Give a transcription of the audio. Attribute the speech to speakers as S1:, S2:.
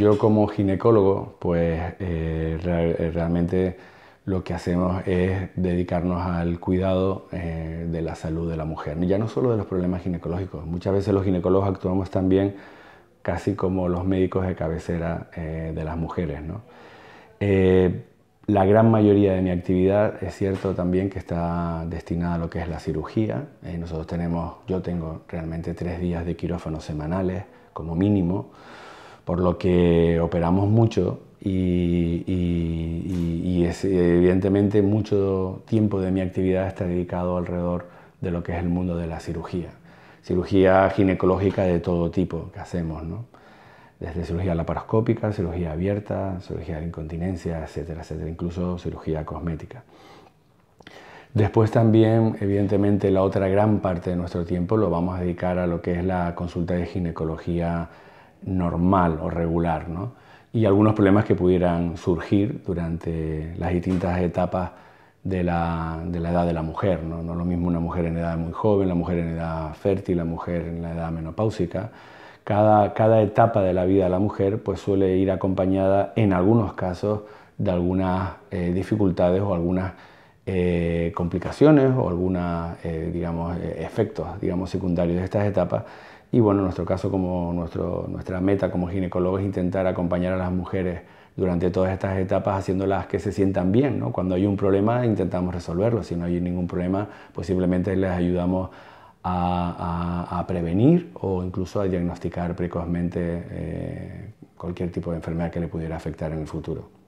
S1: yo como ginecólogo, pues eh, eh, realmente
S2: lo que hacemos es dedicarnos al cuidado eh, de la salud de la mujer, ya no solo de los problemas ginecológicos, muchas veces los ginecólogos actuamos también casi como los médicos de cabecera de las mujeres. la gran mayoría de mi actividad es cierto también que está destinada a lo que es la cirugía. nosotros tenemos, yo tengo realmente tres días de quirófano semanales como mínimo por lo que operamos mucho y, es, evidentemente mucho tiempo de mi actividad está dedicado alrededor de lo que es el mundo de la cirugía. Cirugía ginecológica de todo tipo que hacemos, ¿no? desde cirugía laparoscópica, cirugía abierta, cirugía de incontinencia, etcétera, etcétera, incluso cirugía cosmética. Después también, evidentemente, la otra gran parte de nuestro tiempo lo vamos a dedicar a lo que es la consulta de ginecología normal o regular, ¿no? y algunos problemas que pudieran surgir durante las distintas etapas de la, edad de la mujer. ¿no? lo mismo una mujer en edad muy joven, la mujer en edad fértil, la mujer en la edad menopáusica. Cada, etapa de la vida de la mujer pues, suele ir acompañada, en algunos casos, de algunas eh, dificultades o algunas eh, complicaciones o algunos eh, efectos secundarios de estas etapas y bueno, en nuestro caso, como nuestra meta como ginecólogo es intentar acompañar a las mujeres durante todas estas etapas haciéndolas que se sientan bien. Cuando hay un problema intentamos resolverlo, si no hay ningún problema posiblemente pues simplemente les ayudamos a, prevenir o incluso a diagnosticar precozmente
S1: eh, cualquier tipo de enfermedad que le pudiera afectar en el futuro.